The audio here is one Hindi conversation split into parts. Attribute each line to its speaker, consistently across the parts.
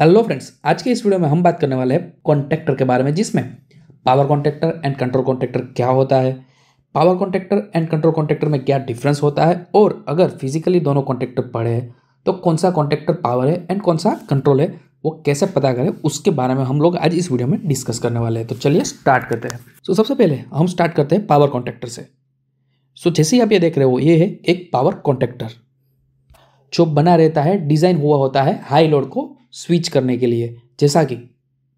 Speaker 1: हेलो फ्रेंड्स आज के इस वीडियो में हम बात करने वाले हैं कॉन्ट्रैक्टर के बारे में जिसमें power contractor and control contractor क्या होता है power contractor and control contractor में क्या डिफरेंस होता है और अगर फिजिकली दोनों कॉन्ट्रैक्टर पड़े हैं तो कौन सा कॉन्ट्रैक्टर पावर है एंड कौन सा कंट्रोल है वो कैसे पता करें उसके बारे में हम लोग आज इस वीडियो में डिस्कस करने वाले हैं तो चलिए स्टार्ट करते हैं सो so, सबसे पहले हम स्टार्ट करते हैं पावर कॉन्ट्रैक्टर से सो so, जैसे ही आप ये देख रहे हो ये है एक पावर कॉन्ट्रैक्टर जो बना रहता है डिज़ाइन हुआ होता है हाई लोड को स्विच करने के लिए जैसा कि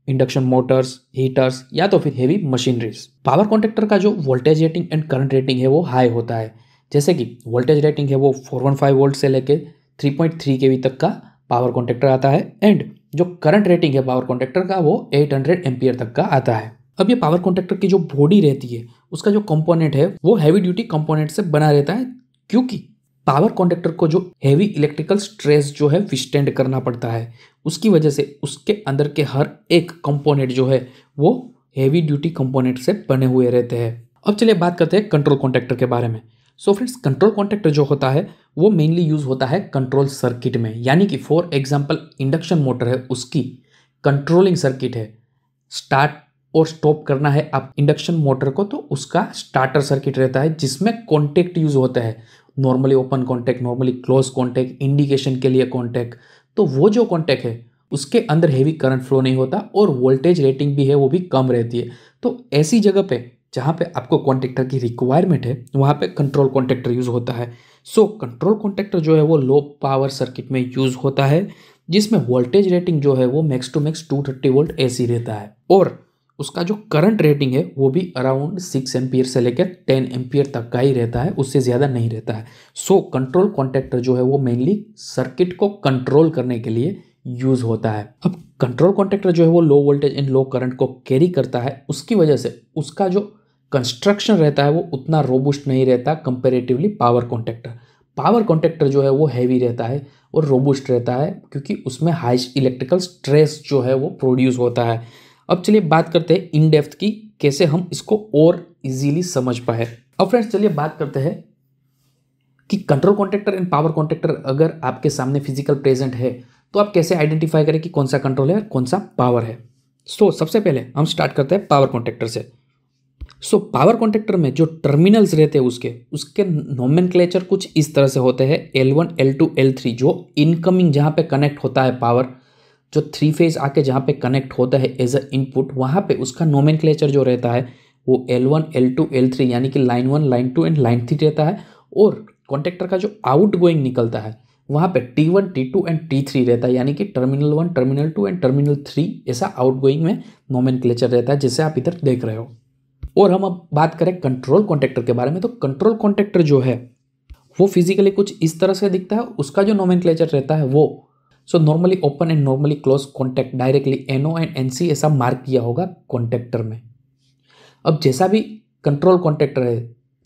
Speaker 1: इंडक्शन मोटर्स हीटर्स या तो फिर हेवी मशीनरीज पावर कॉन्टेक्टर का जो voltage rating and current rating है वो हाई होता है जैसे कि वोल्टेज रेटिंग है वो 415 वोल्ट से लेकर 3.3 वी तक का पावर कॉन्ट्रेक्टर आता है एंड जो करंट रेटिंग है पावर कॉन्टेक्टर का वो 800 हंड्रेड तक का आता है अब ये पावर कॉन्टेक्टर की जो बॉडी रहती है उसका जो कंपोनेंट है वो हैवी ड्यूटी कंपोनेंट से बना रहता है क्योंकि पावर कॉन्डक्टर को जो हैवी इलेक्ट्रिकल स्ट्रेस जो है विस्टेंड करना पड़ता है उसकी वजह से उसके अंदर के हर एक कंपोनेंट जो है वो हैवी ड्यूटी कंपोनेंट से बने हुए रहते हैं अब चलिए बात करते हैं कंट्रोल कॉन्टैक्टर के बारे में सो फ्रेंड्स कंट्रोल कॉन्टैक्टर जो होता है वो मेनली यूज़ होता है कंट्रोल सर्किट में यानी कि फॉर एग्जाम्पल इंडक्शन मोटर है उसकी कंट्रोलिंग सर्किट है स्टार्ट और स्टॉप करना है आप इंडक्शन मोटर को तो उसका स्टार्टर सर्किट रहता है जिसमें कॉन्टेक्ट यूज़ होता है normally open contact normally close contact indication के लिए कॉन्टैक्ट तो वो जो कॉन्टैक्ट है उसके अंदर हैवी करंट फ्लो नहीं होता और वोल्टेज रेटिंग भी है वो भी कम रहती है तो ऐसी जगह पे जहाँ पे आपको कॉन्टेक्टर की रिक्वायरमेंट है वहाँ पे कंट्रोल कॉन्टेक्टर यूज़ होता है सो कंट्रोल कॉन्टेक्टर जो है वो लो पावर सर्किट में यूज़ होता है जिसमें वोल्टेज रेटिंग जो है वो max two max two thirty volt ए रहता है और उसका जो करंट रेटिंग है वो भी अराउंड सिक्स एम्पियर से लेकर टेन एम्पियर तक का ही रहता है उससे ज़्यादा नहीं रहता है सो कंट्रोल कॉन्टेक्टर जो है वो मेनली सर्किट को कंट्रोल करने के लिए यूज़ होता है अब कंट्रोल कॉन्टेक्टर जो है वो low voltage and low current को कैरी करता है उसकी वजह से उसका जो कंस्ट्रक्शन रहता है वो उतना रोबुस्ट नहीं रहता comparatively power contactor power contactor जो है वो हैवी रहता है और रोबुस्ट रहता है क्योंकि उसमें हाई इलेक्ट्रिकल स्ट्रेस जो है वो प्रोड्यूस होता है अब चलिए बात करते हैं इन डेप्थ की कैसे हम इसको और इजीली समझ पाए अब फ्रेंड्स चलिए बात करते हैं कि control contractor and power contractor अगर आपके सामने फिजिकल प्रेजेंट है तो आप कैसे आइडेंटिफाई करें कि कौन सा कंट्रोल है कौन सा पावर है सो so, सबसे पहले हम स्टार्ट करते हैं पावर कॉन्ट्रेक्टर से सो पावर कॉन्ट्रेक्टर में जो टर्मिनल्स रहते हैं उसके उसके नोमन कुछ इस तरह से होते हैं L one L two L three जो इनकमिंग जहाँ पे कनेक्ट होता है पावर जो थ्री फेज आके जहाँ पे कनेक्ट होता है एज अ इनपुट वहाँ पे उसका नोमिन जो रहता है वो L one L two L three यानी कि line one line two and line three रहता है और कॉन्टेक्टर का जो आउट गोइंग निकलता है वहाँ पे T one T two and T three रहता है यानी कि terminal one terminal two and terminal three ऐसा आउट गोइंग में नोमिन रहता है जिसे आप इधर देख रहे हो और हम अब बात करें कंट्रोल कॉन्टेक्टर के बारे में तो कंट्रोल कॉन्टेक्टर जो है वो फिजिकली कुछ इस तरह से दिखता है उसका जो नोमिन रहता है वो so normally open and normally close contact directly NO and N C ऐसा मार्क किया होगा कॉन्टैक्टर में अब जैसा भी कंट्रोल कॉन्टैक्टर है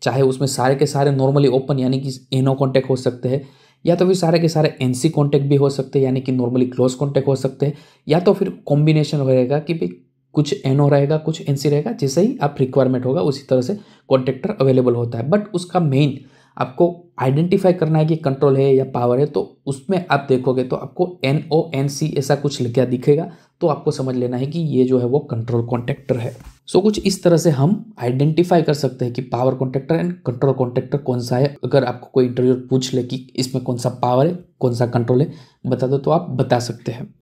Speaker 1: चाहे उसमें सारे के सारे नॉर्मली ओपन यानी कि एनओ कॉन्टैक्ट हो सकते हैं या तो फिर सारे के सारे एन सी कॉन्टैक्ट भी हो सकते हैं यानी कि नॉर्मली क्लोज कॉन्टैक्ट हो सकते हैं या तो फिर कॉम्बिनेशन रहेगा कि भाई कुछ एन ओ रहेगा कुछ एन सी रहेगा जैसे ही आप रिक्वायरमेंट होगा उसी तरह से कॉन्टैक्टर अवेलेबल होता है बट उसका मेन आपको आइडेंटिफाई करना है कि कंट्रोल है या पावर है तो उसमें आप देखोगे तो आपको एन ओ एन सी ऐसा कुछ लिखा दिखेगा तो आपको समझ लेना है कि ये जो है वो कंट्रोल कॉन्टेक्टर है सो so, कुछ इस तरह से हम आइडेंटिफाई कर सकते हैं कि power contactor and control contactor कौन सा है अगर आपको कोई इंटरव्यू पूछ ले कि इसमें कौन सा पावर है कौन सा कंट्रोल है बता दो तो आप बता सकते हैं